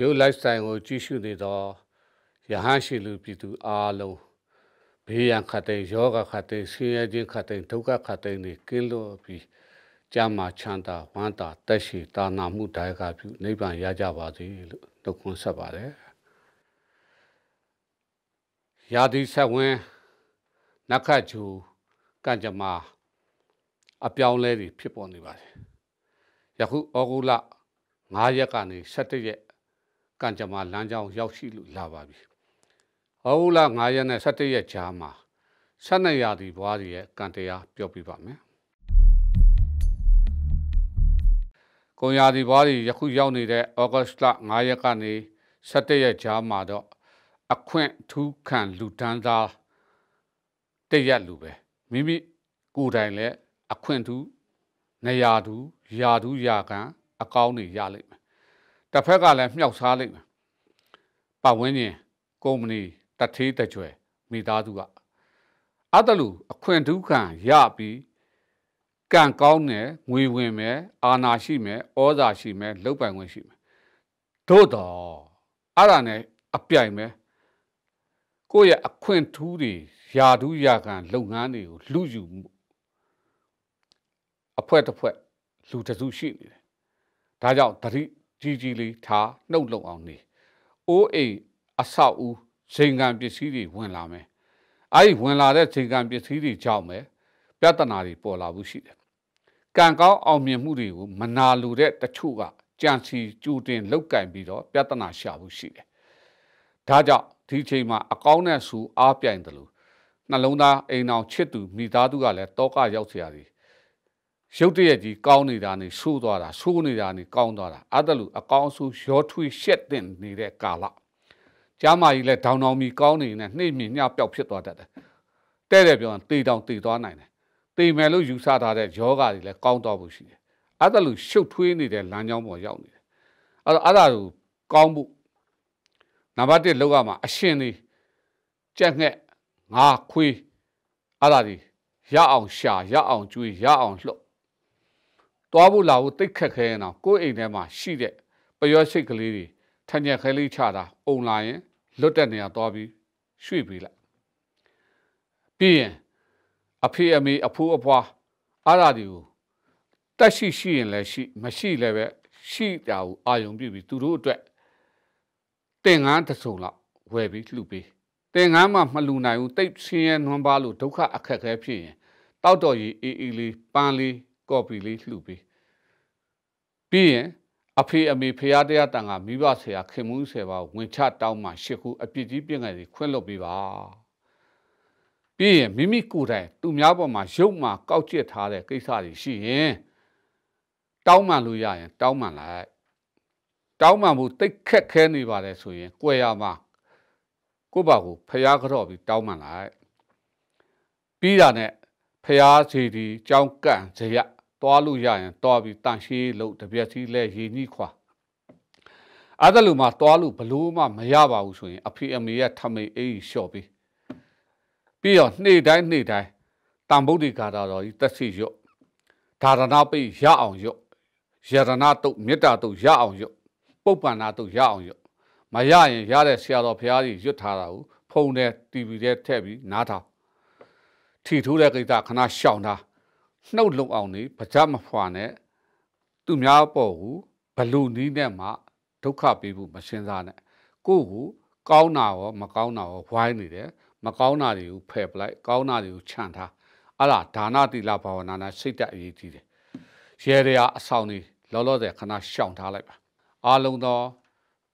ရုပ် lifestyle ကိုကြည့်ရှုနေသောယဟန်ရှိလူပြည်သူအားလုံးဘေးရန်ခတ်တဲ့ယောဂခတ်တဲ့ဆင်းရဲခြင်းခတ်တဲ့ဒုက္ခခတ်တဲ့တွေကင်းလွတ်ပြီးကြာမှာချမ်းသာဝမ်းသာတက်ရှိတာနာမှုဒါယကပြုနိဗ္ဗာန်ရကြပါစေလို့နှုတ်ခွန်းဆက်ပါတယ်။ရာသီဆက်ဝင်းနက္ခတ်ချူကံကြမ္မာအပြောင်းလဲတွေဖြစ်ပေါ်နေပါတယ်။ယခုဩဂုတ်လ9ရက်ကနေ17ရက်ကံကြမ္မာလမ်းကြောင်းရောက်ရှိလို့လာပါပြီ။ဟောလ9ရက်နဲ့17ရက်ကြားမှာ12ရာသီဘွားရဲ့ကံတရားပြောပြပါမယ်။ကိုရာသီဘွားကြီးယခုရောက်နေတဲ့ဩဂတ်လ9ရက်ကနေ17ရက်ကြားမှာတော့အခွင့်ထူးခံလူတန်းသားတရက်လူပဲမိမိကိုယ်တိုင်လည်းအခွင့်ထူးနေရာထူးယာထူးယာခံအကောင်းတွေရလိမ့်မယ်တစ်ဖက်ကလည်းမြှောက်စားလိုက်မယ်ပတ်ဝန်းကျင်ကုမ္ပဏီတထေးတကြွယ်မိသားစုကအတလူအခွင့်ဒုက္ခံရပြီးကံကောင်းတယ်ငွေဝင်မယ်အာနာရှိမယ်ဩဇာရှိမယ်လောက်ပိုင်ခွင့်ရှိမယ်တို့တော့အဲ့ဒါနဲ့အပြိုင်ပဲကိုယ့်ရဲ့အခွင့်ထူးတွေယာထူးယာခံလုပ်ငန်းတွေကိုလူယူမှုအဖွဲတစ်ဖွဲလူတစုရှိနေတယ်ဒါကြောင့်တတိကြီးကြီးလေးထားနှုတ်လုံအောင်နေအိုးအိမ်အဆောက်အဦးဇိမ်ခံပစ္စည်းတွေဝင်လာမယ်အဲ့ဒီဝင်လာတဲ့ဇိမ်ခံပစ္စည်းတွေကြောင့်ပဲပြဿနာတွေပေါ်လာမှုရှိတယ်ကံကောင်းအောင်မြင်မှုတွေကိုမနာလိုတဲ့တချို့ကကြံစီကြိုတင်လောက်ကင်ပြီးတော့ပြဿနာရှာမှုရှိတယ်ဒါကြောင့်ဒီချိန်မှာအကောင်းနဲ့ဆူအားပြိုင်တယ်လို့နှလုံးသားအိမ်အောင်ချစ်သူမိသားစုကလည်းတောကရောက်เสียရည်ရုပ်တရက်ကြီးကောင်းနေတာနေဆိုးသွားတာဆိုးနေတာနေကောင်းသွားတာအဲ့ဒါလူအကောင်းဆုံးရောထွေးရှက်တင်နေတဲ့ကာလကျမကြီးလည်းဒေါင်တောင်မီကောင်းနေနဲ့နှိမ့်မြညပျောက်ဖြစ်သွားတတ်တယ်တဲ့တယ်ပြောရင်တေတောင်တေသွားနိုင်တယ်တေမယ်လို့ယူဆထားတဲ့ယောဂါတွေလည်းကောင်းသွားဖို့ရှိတယ်အဲ့ဒါလူရှုပ်ထွေးနေတဲ့လမ်းကြောင်းပေါ်ရောက်နေတယ်အဲ့တော့အဲ့ဒါလူကောင်းဖို့နံပါတ်1လောက်ကမှာအရှင်တွေကြက်ငှက်ငါခွေးအဲ့ဒါတွေရအောင်ရှာရအောင်ကျွေးရအောင်လှုပ်သွားဖို့လာဖို့တိတ်ခက်ခဲနေတာကိုယ့်အိမ်ထဲမှာရှိတဲ့ပျော့ရှိတ်ကလေးတွေထန်ညက်ခဲလေးချတာအုံလာရင်လွတ်တဲ့နေရာသွားပြီးရွှေ့ပေးလိုက်ပြီးရင်အဖေအမေအဖိုးအဖွားအားရတွေကိုတက်ရှိရှိရင်လည်းရှိမရှိလည်းပဲရှိတာကိုအာယုံပြုပြီးသူတို့အတွက်တင်ငန်းတစုံလောက်ဝယ်ပြီးလှူပေးတင်ငန်းမှမလှူနိုင်ဘူးတိတ်ဆင်းရဲနှွမ်းပါလို့ဒုက္ခအခက်ခဲဖြစ်ရင်တောက်တော်ရည်အေးအေးလေးပန်းလေးကော်ပီလေးလှူပေးပြီးရင်အဖေအမေဖရာတရားတန်ကမိဘဆရာခင်မှုဆရာပါဝင်ချတောင်းမှရှ िख ူအပြစ်ကြီးပြင့်ငယ်စီခွင့်လွတ်ပေးပါပြီးရင်မိမိကိုယ်တိုင်သူများပေါ်မှာရုပ်မှာကောက်ကျစ်ထားတဲ့ကိစ္စတွေရှိရင်တောင်းမှန်လို့ရရင်တောင်းမှန်လိုက်တောင်းမှန်မှုတိတ်ခက်ခဲနေပါတယ်ဆိုရင်ကြွယ်ရမှာကိုယ့်ဘာကိုဖရာကြော့ပြီးတောင်းမှန်လိုက်ပြီးတာနဲ့ဖရာစီဒီကြောင်းကန့်ဇရသွားလို့ရရင်သွားပြီးတန်ရှေးလို့တပြက်စီလဲရေကြီးခွာအဲ့ဒါလိုမှသွားလို့ဘလို့မှမရပါဘူးဆိုရင်အဖေအမေရဲ့ထမိတ်အေးကြီးလျှော့ပြီးပြီးတော့နေ့တိုင်းနေ့တိုင်းတန်ဗုဒ္ဓဂါတာတော်ကြီးတက်စီရော့ဒါရဏပိရအောင်ရော့ယရဏတုတ်မေတ္တာတုတ်ရအောင်ရော့ပုပ္ပန္နာတုတ်ရအောင်ရော့မရရင်ရတဲ့ဆရာတော်ဘုရားကြီးရွတ်ထားတာကိုဖုန်းနဲ့ TV ထဲထည့်ပြီးနားထောင်ထီထိုးတဲ့ကိစ္စခဏရှောင်တာနှုတ်လုံအောင်နေပကြမဖွာနဲ့သူများပေါ်ဟူဘလူနီးနဲ့မှဒုက္ခပေးဖို့မစင်စားနဲ့ကိုကိုကောင်းတာရော မကောင်းတာရောဝိုင်းနေတယ်မကောင်းတာတွေကိုဖယ်ပလိုက်ကောင်းတာတွေကိုခြံထားအဲ့ဒါဒါနတိလဘာဝနာနဲ့စိတ်တက်အရေးကြီးတယ်ရဲတွေကအဆောင်တွေလောလောဆယ်ခဏရှောင်ထားလိုက်ပါအားလုံးသော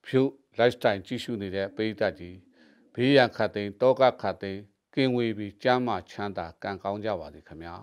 ဖြူ lifestyle ကြီးစုနေတဲ့ပိဋကကြီးဘေးရန်ခတ်သိမ်းတောကခတ်သိမ်းကင်းဝေးပြီးကျမ်းမာချမ်းသာကံကောင်းကြပါစေခင်ဗျာ